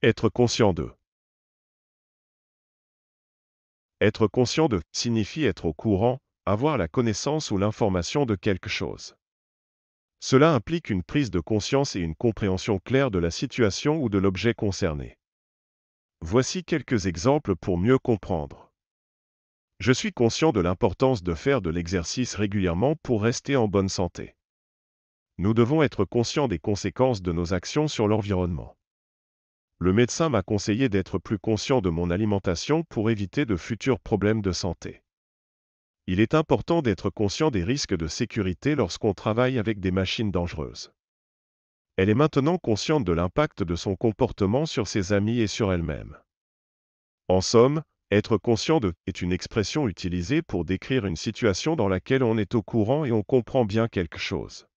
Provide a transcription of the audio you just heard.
Être conscient de. Être conscient de signifie être au courant, avoir la connaissance ou l'information de quelque chose. Cela implique une prise de conscience et une compréhension claire de la situation ou de l'objet concerné. Voici quelques exemples pour mieux comprendre. Je suis conscient de l'importance de faire de l'exercice régulièrement pour rester en bonne santé. Nous devons être conscients des conséquences de nos actions sur l'environnement le médecin m'a conseillé d'être plus conscient de mon alimentation pour éviter de futurs problèmes de santé. Il est important d'être conscient des risques de sécurité lorsqu'on travaille avec des machines dangereuses. Elle est maintenant consciente de l'impact de son comportement sur ses amis et sur elle-même. En somme, être conscient de est une expression utilisée pour décrire une situation dans laquelle on est au courant et on comprend bien quelque chose.